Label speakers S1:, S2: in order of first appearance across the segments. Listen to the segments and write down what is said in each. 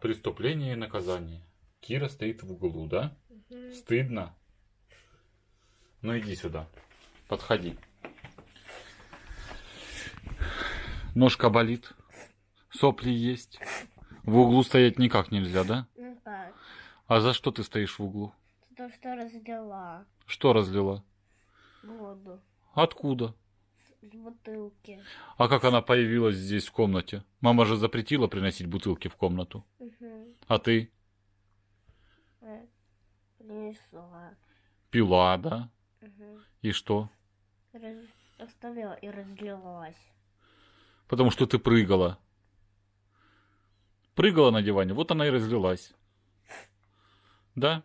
S1: Преступление и наказание. Кира стоит в углу, да? Угу. Стыдно? Ну иди сюда. Подходи. Ножка болит. Сопли есть. В углу стоять никак нельзя, да? Ну как. А за что ты стоишь в углу? За то, что разлила. Что разлила? Воду. Откуда? в бутылке. А как она появилась здесь в комнате? Мама же запретила приносить бутылки в комнату. Угу. А ты? Э, принесла. Пила, да? Угу. И что? Раз... Оставила и разлилась. Потому что ты прыгала. Прыгала на диване, вот она и разлилась. Да?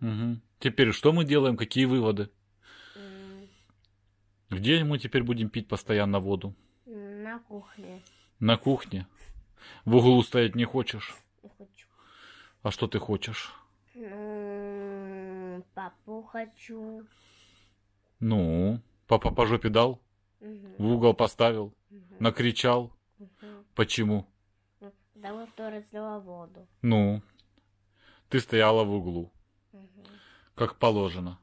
S1: Угу. Теперь что мы делаем? Какие выводы? Где мы теперь будем пить постоянно воду? На кухне. На кухне? В углу стоять не хочешь? Не хочу. А что ты хочешь? Ну, папу хочу. Ну, папа по жопе дал?
S2: Угу. В угол поставил? Угу. Накричал? Угу.
S1: Почему? Потому что разлила воду. Ну, ты стояла в углу. Угу. Как положено.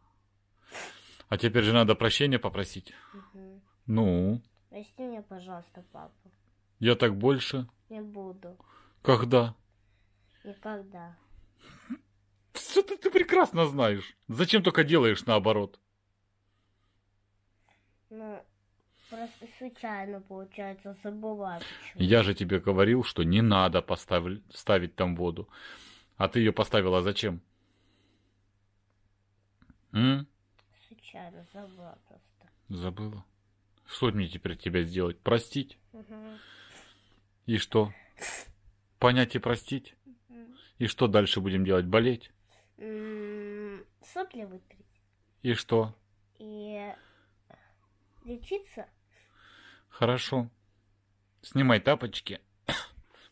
S1: А теперь же надо прощения попросить. Угу. Ну? Прости меня, пожалуйста, папа. Я так больше? Не буду. Когда? Никогда. Все ты, ты прекрасно знаешь. Зачем только делаешь наоборот? Ну, просто случайно, получается, забываю. Я же тебе говорил, что не надо поставить, ставить там воду. А ты ее поставила зачем? М? случайно, забыла просто. Забыла? Что мне теперь тебя сделать? Простить? Угу. И что? Понять и простить? И что дальше будем делать? Болеть? сопли вытрить. И что? И лечиться. Хорошо. Снимай тапочки.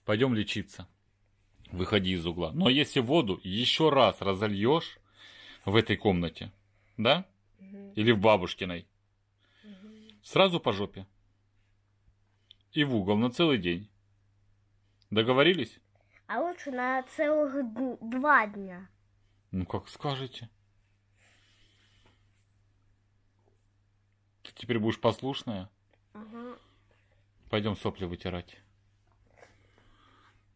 S1: Пойдем лечиться. Выходи из угла. Но если воду еще раз разольешь в этой комнате, да? или в бабушкиной. Сразу по жопе. И в угол на целый день. Договорились? А лучше на целых два дня. Ну, как скажете. Ты теперь будешь послушная? Ага. Пойдем сопли вытирать.